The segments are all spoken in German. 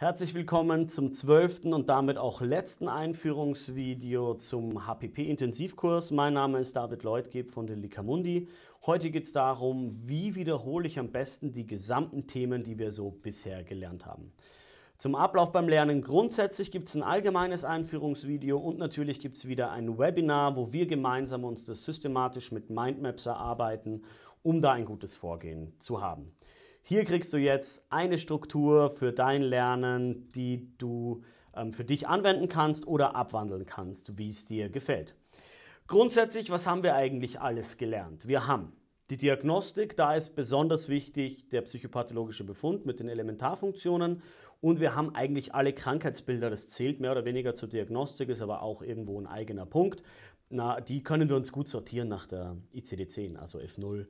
Herzlich willkommen zum zwölften und damit auch letzten Einführungsvideo zum HPP-Intensivkurs. Mein Name ist David Leutgeb von der Likamundi. Heute geht es darum, wie wiederhole ich am besten die gesamten Themen, die wir so bisher gelernt haben. Zum Ablauf beim Lernen grundsätzlich gibt es ein allgemeines Einführungsvideo und natürlich gibt es wieder ein Webinar, wo wir gemeinsam uns das systematisch mit Mindmaps erarbeiten, um da ein gutes Vorgehen zu haben. Hier kriegst du jetzt eine Struktur für dein Lernen, die du ähm, für dich anwenden kannst oder abwandeln kannst, wie es dir gefällt. Grundsätzlich, was haben wir eigentlich alles gelernt? Wir haben die Diagnostik, da ist besonders wichtig der psychopathologische Befund mit den Elementarfunktionen und wir haben eigentlich alle Krankheitsbilder, das zählt mehr oder weniger zur Diagnostik, ist aber auch irgendwo ein eigener Punkt. Na, die können wir uns gut sortieren nach der ICD-10, also F0,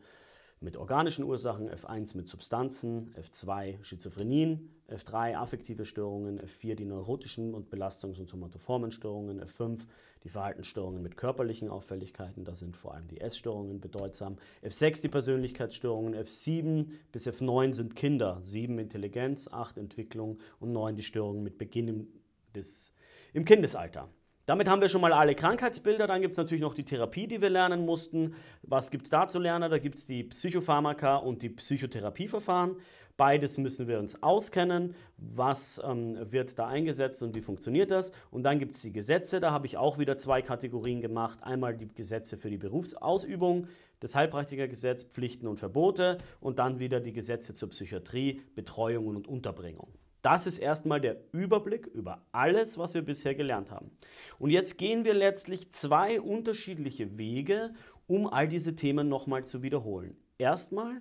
mit organischen Ursachen, F1 mit Substanzen, F2 Schizophrenien, F3 affektive Störungen, F4 die neurotischen und Belastungs- und somatoformen Störungen, F5 die Verhaltensstörungen mit körperlichen Auffälligkeiten, da sind vor allem die Essstörungen bedeutsam, F6 die Persönlichkeitsstörungen, F7 bis F9 sind Kinder, 7 Intelligenz, 8 Entwicklung und 9 die Störungen mit Beginn des, im Kindesalter. Damit haben wir schon mal alle Krankheitsbilder. Dann gibt es natürlich noch die Therapie, die wir lernen mussten. Was gibt es da zu lernen? Da gibt es die Psychopharmaka und die Psychotherapieverfahren. Beides müssen wir uns auskennen. Was ähm, wird da eingesetzt und wie funktioniert das? Und dann gibt es die Gesetze. Da habe ich auch wieder zwei Kategorien gemacht. Einmal die Gesetze für die Berufsausübung, das Heilpraktikergesetz, Pflichten und Verbote und dann wieder die Gesetze zur Psychiatrie, Betreuung und Unterbringung. Das ist erstmal der Überblick über alles, was wir bisher gelernt haben. Und jetzt gehen wir letztlich zwei unterschiedliche Wege, um all diese Themen nochmal zu wiederholen. Erstmal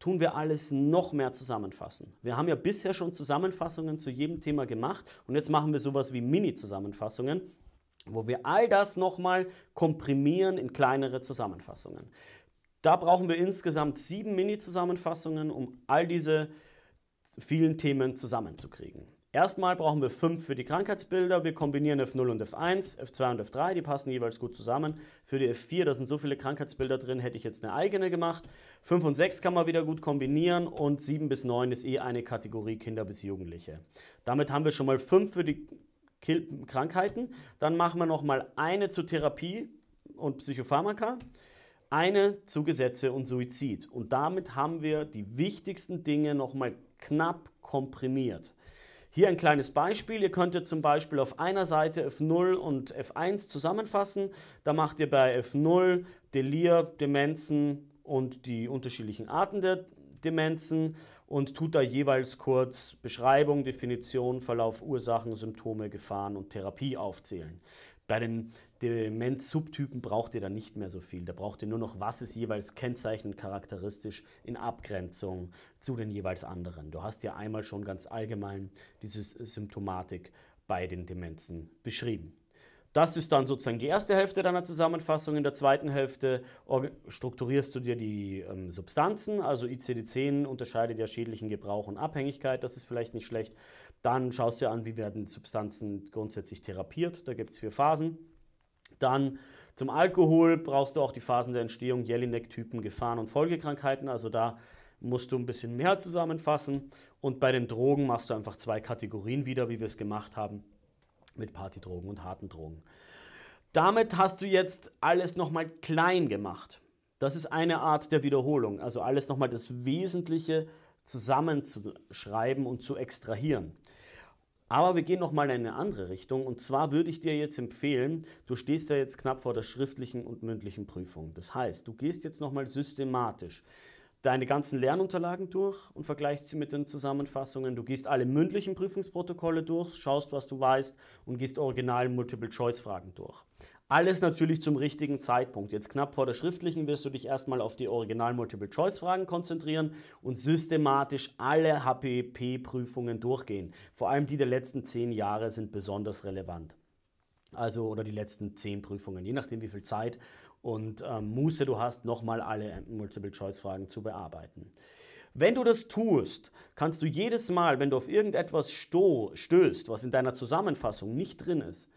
tun wir alles noch mehr zusammenfassen. Wir haben ja bisher schon Zusammenfassungen zu jedem Thema gemacht und jetzt machen wir sowas wie Mini-Zusammenfassungen, wo wir all das nochmal komprimieren in kleinere Zusammenfassungen. Da brauchen wir insgesamt sieben Mini-Zusammenfassungen, um all diese vielen Themen zusammenzukriegen. Erstmal brauchen wir fünf für die Krankheitsbilder. Wir kombinieren F0 und F1, F2 und F3, die passen jeweils gut zusammen. Für die F4, da sind so viele Krankheitsbilder drin, hätte ich jetzt eine eigene gemacht. 5 und 6 kann man wieder gut kombinieren und 7 bis 9 ist eh eine Kategorie Kinder bis Jugendliche. Damit haben wir schon mal fünf für die Krankheiten. Dann machen wir nochmal eine zur Therapie und Psychopharmaka. Eine zu Gesetze und Suizid. Und damit haben wir die wichtigsten Dinge nochmal knapp komprimiert. Hier ein kleines Beispiel. Ihr könnt könntet zum Beispiel auf einer Seite F0 und F1 zusammenfassen. Da macht ihr bei F0 Delir, Demenzen und die unterschiedlichen Arten der Demenzen und tut da jeweils kurz Beschreibung, Definition, Verlauf, Ursachen, Symptome, Gefahren und Therapie aufzählen. Bei den Demenz-Subtypen braucht ihr dann nicht mehr so viel. Da braucht ihr nur noch, was ist jeweils kennzeichnend charakteristisch in Abgrenzung zu den jeweils anderen. Du hast ja einmal schon ganz allgemein diese Symptomatik bei den Demenzen beschrieben. Das ist dann sozusagen die erste Hälfte deiner Zusammenfassung. In der zweiten Hälfte strukturierst du dir die ähm, Substanzen. Also ICD-10 unterscheidet ja schädlichen Gebrauch und Abhängigkeit. Das ist vielleicht nicht schlecht. Dann schaust du dir an, wie werden Substanzen grundsätzlich therapiert. Da gibt es vier Phasen. Dann zum Alkohol brauchst du auch die Phasen der Entstehung, Jelinek-Typen, Gefahren und Folgekrankheiten. Also da musst du ein bisschen mehr zusammenfassen. Und bei den Drogen machst du einfach zwei Kategorien wieder, wie wir es gemacht haben mit Partydrogen und harten Drogen. Damit hast du jetzt alles nochmal klein gemacht. Das ist eine Art der Wiederholung, also alles nochmal das Wesentliche zusammenzuschreiben und zu extrahieren. Aber wir gehen nochmal in eine andere Richtung und zwar würde ich dir jetzt empfehlen, du stehst ja jetzt knapp vor der schriftlichen und mündlichen Prüfung. Das heißt, du gehst jetzt nochmal systematisch deine ganzen Lernunterlagen durch und vergleichst sie mit den Zusammenfassungen. Du gehst alle mündlichen Prüfungsprotokolle durch, schaust, was du weißt und gehst original Multiple-Choice-Fragen durch. Alles natürlich zum richtigen Zeitpunkt. Jetzt knapp vor der schriftlichen wirst du dich erstmal auf die Original-Multiple-Choice-Fragen konzentrieren und systematisch alle HPP-Prüfungen durchgehen. Vor allem die der letzten zehn Jahre sind besonders relevant. Also, oder die letzten zehn Prüfungen, je nachdem, wie viel Zeit und äh, Muße du hast, nochmal alle Multiple-Choice-Fragen zu bearbeiten. Wenn du das tust, kannst du jedes Mal, wenn du auf irgendetwas sto stößt, was in deiner Zusammenfassung nicht drin ist,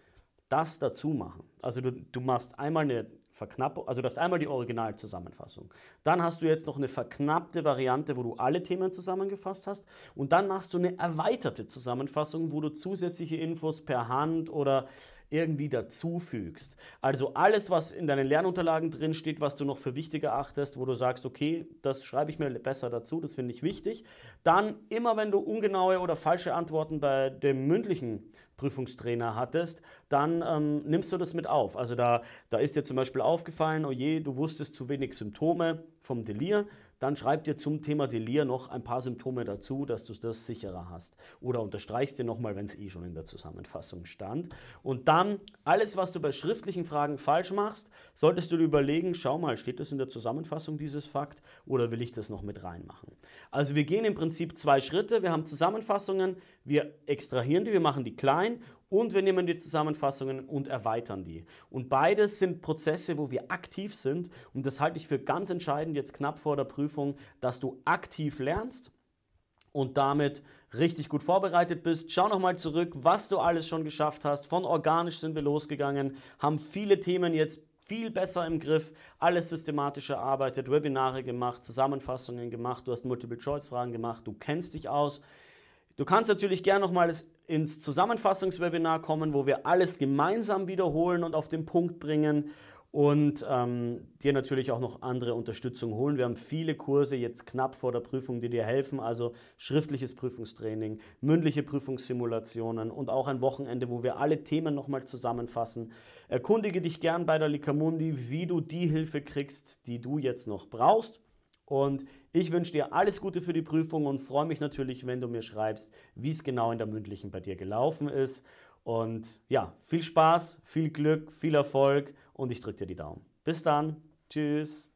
das dazu machen. Also du, du machst einmal eine Verknappung, also du hast einmal die Originalzusammenfassung. Dann hast du jetzt noch eine verknappte Variante, wo du alle Themen zusammengefasst hast. Und dann machst du eine erweiterte Zusammenfassung, wo du zusätzliche Infos per Hand oder irgendwie dazufügst. Also alles, was in deinen Lernunterlagen drin steht, was du noch für wichtig erachtest, wo du sagst, okay, das schreibe ich mir besser dazu, das finde ich wichtig. Dann immer, wenn du ungenaue oder falsche Antworten bei dem mündlichen Prüfungstrainer hattest, dann ähm, nimmst du das mit auf. Also da, da ist dir zum Beispiel aufgefallen, oh je, du wusstest zu wenig Symptome vom Delir, dann schreib dir zum Thema Delir noch ein paar Symptome dazu, dass du das sicherer hast. Oder unterstreichst dir nochmal, wenn es eh schon in der Zusammenfassung stand. Und dann, alles, was du bei schriftlichen Fragen falsch machst, solltest du dir überlegen, schau mal, steht das in der Zusammenfassung dieses Fakt oder will ich das noch mit reinmachen? Also wir gehen im Prinzip zwei Schritte. Wir haben Zusammenfassungen, wir extrahieren die, wir machen die klein rein und wir nehmen die Zusammenfassungen und erweitern die. Und beides sind Prozesse, wo wir aktiv sind und das halte ich für ganz entscheidend jetzt knapp vor der Prüfung, dass du aktiv lernst und damit richtig gut vorbereitet bist. Schau nochmal zurück, was du alles schon geschafft hast. Von organisch sind wir losgegangen, haben viele Themen jetzt viel besser im Griff, alles systematisch erarbeitet, Webinare gemacht, Zusammenfassungen gemacht, du hast Multiple-Choice-Fragen gemacht, du kennst dich aus. Du kannst natürlich gerne nochmal ins Zusammenfassungswebinar kommen, wo wir alles gemeinsam wiederholen und auf den Punkt bringen und ähm, dir natürlich auch noch andere Unterstützung holen. Wir haben viele Kurse jetzt knapp vor der Prüfung, die dir helfen, also schriftliches Prüfungstraining, mündliche Prüfungssimulationen und auch ein Wochenende, wo wir alle Themen nochmal zusammenfassen. Erkundige dich gern bei der Likamundi, wie du die Hilfe kriegst, die du jetzt noch brauchst. Und ich wünsche dir alles Gute für die Prüfung und freue mich natürlich, wenn du mir schreibst, wie es genau in der mündlichen bei dir gelaufen ist. Und ja, viel Spaß, viel Glück, viel Erfolg und ich drücke dir die Daumen. Bis dann. Tschüss.